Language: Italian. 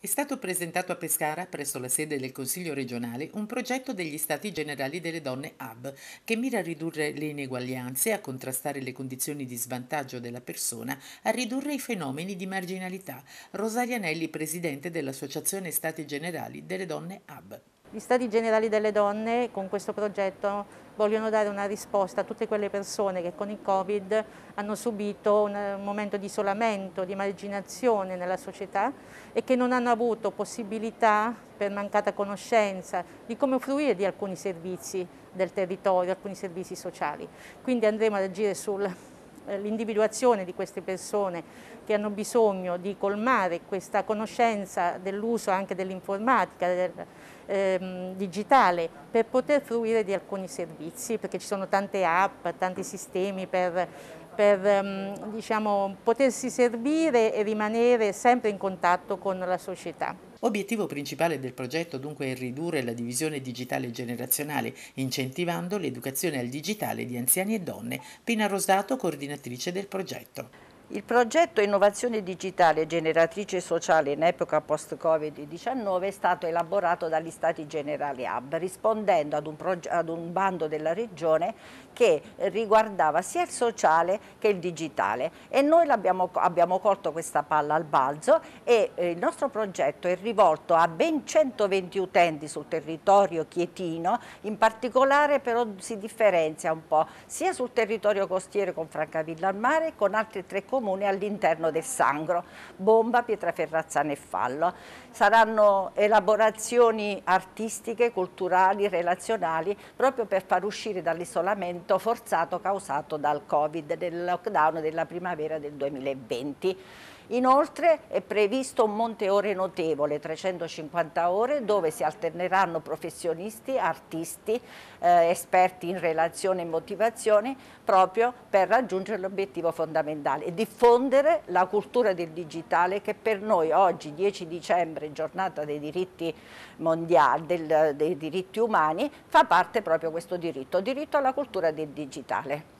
È stato presentato a Pescara, presso la sede del Consiglio regionale, un progetto degli Stati generali delle donne Hub, che mira a ridurre le ineguaglianze, a contrastare le condizioni di svantaggio della persona, a ridurre i fenomeni di marginalità. Rosaria Nelli, presidente dell'Associazione Stati generali delle donne Hub. Gli stati generali delle donne con questo progetto vogliono dare una risposta a tutte quelle persone che con il Covid hanno subito un eh, momento di isolamento, di marginazione nella società e che non hanno avuto possibilità per mancata conoscenza di come fruire di alcuni servizi del territorio, alcuni servizi sociali. Quindi andremo ad agire sul eh, l'individuazione di queste persone che hanno bisogno di colmare questa conoscenza dell'uso anche dell'informatica, del, ehm, digitale, per poter fruire di alcuni servizi, perché ci sono tante app, tanti sistemi per per ehm, diciamo, potersi servire e rimanere sempre in contatto con la società. Obiettivo principale del progetto dunque è ridurre la divisione digitale generazionale, incentivando l'educazione al digitale di anziani e donne, Pina Rosato, coordinatrice del progetto. Il progetto Innovazione Digitale Generatrice Sociale in epoca post-Covid-19 è stato elaborato dagli Stati Generali Hub rispondendo ad un, ad un, bando della Regione che riguardava sia il sociale che il digitale e noi abbiamo, abbiamo colto questa palla al balzo e eh, il nostro progetto è rivolto a ben 120 utenti sul territorio chietino, in particolare però si differenzia un po' sia sul territorio costiero con Francavilla al Mare con altre tre comuni comune all'interno del Sangro, Bomba, Pietraferrazzana e Fallo. Saranno elaborazioni artistiche, culturali, relazionali, proprio per far uscire dall'isolamento forzato causato dal Covid, del lockdown della primavera del 2020. Inoltre è previsto un monte ore notevole, 350 ore, dove si alterneranno professionisti, artisti, eh, esperti in relazione e motivazione proprio per raggiungere l'obiettivo fondamentale, diffondere la cultura del digitale che per noi oggi, 10 dicembre, giornata dei diritti mondiali, del, dei diritti umani, fa parte proprio questo diritto, diritto alla cultura del digitale.